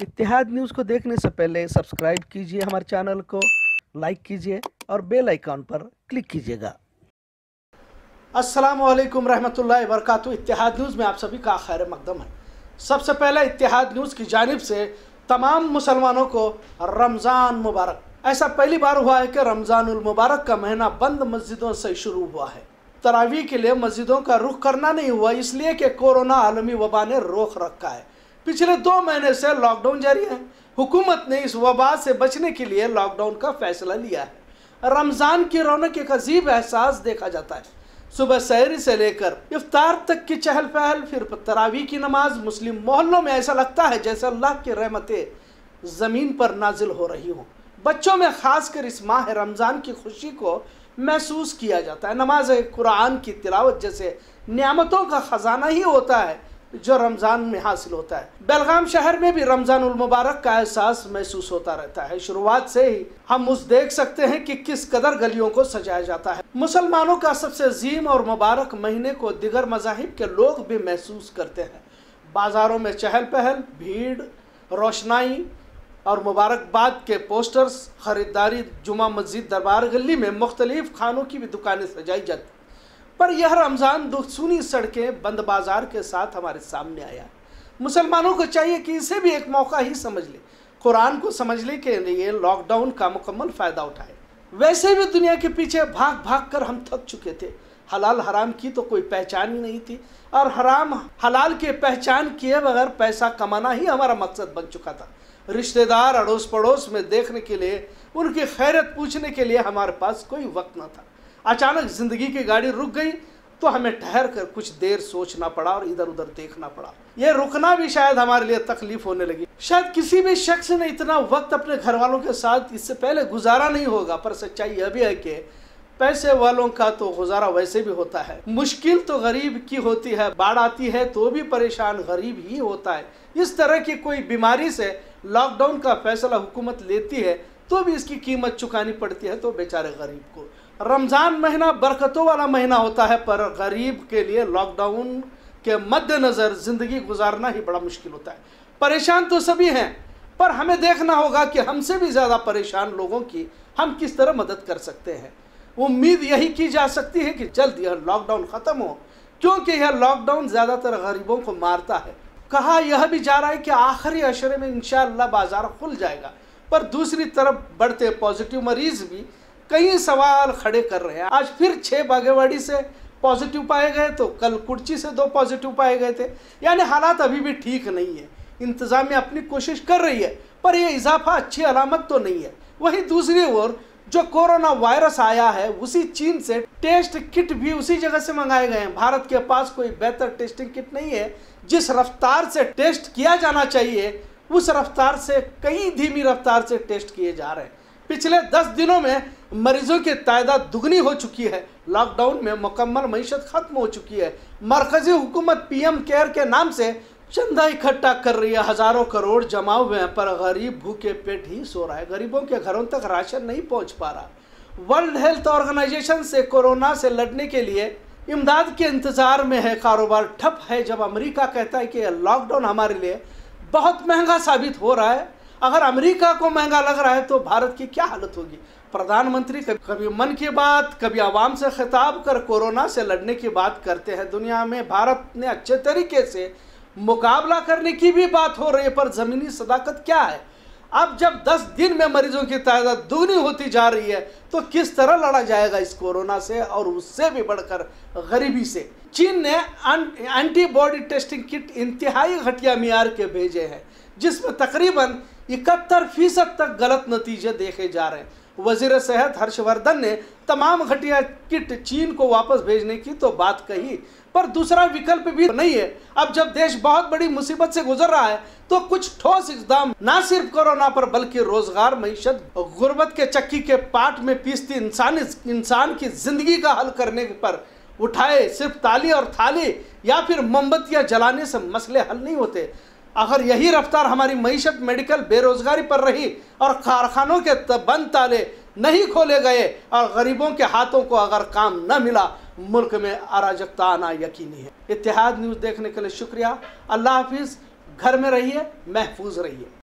इतिहाद news को देखने से पहले सब्सक्राइब कीजिए हमारे चैनल को लाइक कीजिए और बेल आइकॉन पर क्लिक कीजिएगा अस्सलाम वालेकुम रहमतुल्लाहि वरकत इतिहाद न्यूज़ में आप सभी का खैर मकदम है सबसे पहले इतिहाद न्यूज़ की जानब से तमाम मुसलमानों को रमज़ान मुबारक ऐसा पहली बार हुआ है कि रमज़ानमबारक का महीना बंद मस्जिदों से शुरू हुआ है तरावी के लिए मस्जिदों का रुख करना नहीं हुआ इसलिए कि कोरोना आलमी वबा ने रोक रखा है पिछले दो महीने से लॉकडाउन जारी है हुकूमत ने इस वबा से बचने के लिए लॉकडाउन का फैसला लिया है रमज़ान की रौनक एक अजीब एहसास देखा जाता है सुबह सहरी से लेकर इफ्तार तक की चहल पहल फिर तरावी की नमाज मुस्लिम मोहल्लों में ऐसा लगता है जैसे अल्लाह की रहमतें ज़मीन पर नाजिल हो रही हों बच्चों में खासकर इस माह रमज़ान की खुशी को महसूस किया जाता है नमाज कुरान की तिलावत जैसे नियामतों का ख़जाना ही होता है जो रमज़ान में हासिल होता है बेलगाम शहर में भी रमज़ान मुबारक का एहसास महसूस होता रहता है शुरुआत से ही हम उस देख सकते हैं कि किस कदर गलियों को सजाया जाता है मुसलमानों का सबसे अजीम और मुबारक महीने को दिगर मजाहिब के लोग भी महसूस करते हैं बाज़ारों में चहल पहल भीड़ रोशनाई और मुबारकबाद के पोस्टर्स ख़रीदारी जुमा मस्जिद दरबार गली में मुख्तलिफ़ खानों की भी दुकानें सजाई जाती पर यह रमज़ान दुखसूनी सड़कें बंद बाजार के साथ हमारे सामने आया मुसलमानों को चाहिए कि इसे भी एक मौका ही समझ ले कुरान को समझने के लिए लॉकडाउन का मुकम्मल फ़ायदा उठाए वैसे भी दुनिया के पीछे भाग भाग कर हम थक चुके थे हलाल हराम की तो कोई पहचान ही नहीं थी और हराम हलाल के पहचान किए बगैर पैसा कमाना ही हमारा मकसद बन चुका था रिश्तेदार अड़ोस पड़ोस में देखने के लिए उनकी खैरत पूछने के लिए हमारे पास कोई वक्त न था अचानक ज़िंदगी की गाड़ी रुक गई तो हमें ठहर कर कुछ देर सोचना पड़ा और इधर उधर देखना पड़ा यह रुकना भी शायद हमारे लिए तकलीफ होने लगी शायद किसी भी शख्स ने इतना वक्त अपने घर वालों के साथ इससे पहले गुजारा नहीं होगा पर सच्चाई यह भी है कि पैसे वालों का तो गुजारा वैसे भी होता है मुश्किल तो गरीब की होती है बाढ़ आती है तो भी परेशान गरीब ही होता है इस तरह की कोई बीमारी से लॉकडाउन का फैसला हुकूमत लेती है तो भी इसकी कीमत चुकानी पड़ती है तो बेचारे गरीब को रमज़ान महीना बरकतों वाला महीना होता है पर गरीब के लिए लॉकडाउन के मद्देनज़र ज़िंदगी गुजारना ही बड़ा मुश्किल होता है परेशान तो सभी हैं पर हमें देखना होगा कि हमसे भी ज़्यादा परेशान लोगों की हम किस तरह मदद कर सकते हैं उम्मीद यही की जा सकती है कि जल्द यह लॉकडाउन ख़त्म हो क्योंकि यह लॉकडाउन ज़्यादातर गरीबों को मारता है कहा यह भी जा रहा है कि आखिरी अशरे में इंशाला बाज़ार खुल जाएगा पर दूसरी तरफ बढ़ते पॉजिटिव मरीज़ भी कई सवाल खड़े कर रहे हैं आज फिर छः बागेवाड़ी से पॉजिटिव पाए गए तो कल कुर्ची से दो पॉजिटिव पाए गए थे यानी हालात अभी भी ठीक नहीं है इंतजामिया अपनी कोशिश कर रही है पर यह इजाफा अच्छी अलामत तो नहीं है वही दूसरी ओर जो कोरोना वायरस आया है उसी चीन से टेस्ट किट भी उसी जगह से मंगाए गए हैं भारत के पास कोई बेहतर टेस्टिंग किट नहीं है जिस रफ्तार से टेस्ट किया जाना चाहिए उस रफ्तार से कई धीमी रफ्तार से टेस्ट किए जा रहे हैं पिछले दस दिनों में मरीजों की तादाद दुगनी हो चुकी है लॉकडाउन में मुकम्मल मीशत खत्म हो चुकी है मरकजी हुकूमत एम केयर के नाम से चंदा इकट्ठा कर रही है हजारों करोड़ जमा हुए हैं पर गरीब भूखे पेट ही सो रहा है गरीबों के घरों तक राशन नहीं पहुंच पा रहा वर्ल्ड हेल्थ ऑर्गेनाइजेशन से कोरोना से लड़ने के लिए इमदाद के इंतज़ार में है कारोबार ठप है जब अमेरिका कहता है कि लॉकडाउन हमारे लिए बहुत महंगा साबित हो रहा है अगर अमेरिका को महंगा लग रहा है तो भारत की क्या हालत होगी प्रधानमंत्री कभी मन की बात कभी आवाम से खिताब कर कोरोना से लड़ने की बात करते हैं दुनिया में भारत ने अच्छे तरीके से मुकाबला करने की भी बात हो रही है पर ज़मीनी सदाकत क्या है अब जब 10 दिन में मरीजों की तादाद दुगनी होती जा रही है तो किस तरह लड़ा जाएगा इस कोरोना से और उससे भी बढ़कर गरीबी से चीन ने एंटीबॉडी टेस्टिंग किट इंतहाई घटिया मीयार के भेजे हैं जिसमें तकरीबन इकहत्तर फीसद तक गलत नतीजे देखे जा रहे हैं वजीर सेहत हर्षवर्धन ने तमाम घटिया किट चीन को वापस भेजने की तो बात कही पर दूसरा विकल्प भी नहीं है अब जब देश बहुत बड़ी मुसीबत से गुजर रहा है तो कुछ ठोस इकदाम ना सिर्फ कोरोना पर बल्कि रोजगार मीशत गुर्बत के चक्की के पाठ में पीसती इंसान इंसान की जिंदगी का हल करने पर उठाए सिर्फ ताली और थाली या फिर मोमबत्तियां जलाने से मसले हल नहीं होते अगर यही रफ्तार हमारी मीशत मेडिकल बेरोजगारी पर रही और कारखानों के बंद ताले नहीं खोले गए और गरीबों के हाथों को अगर काम न मिला मुल्क में अराजकता आना यकीनी है इतिहाद न्यूज़ देखने के लिए शुक्रिया अल्लाह हाफिज़ घर में रहिए महफूज रहिए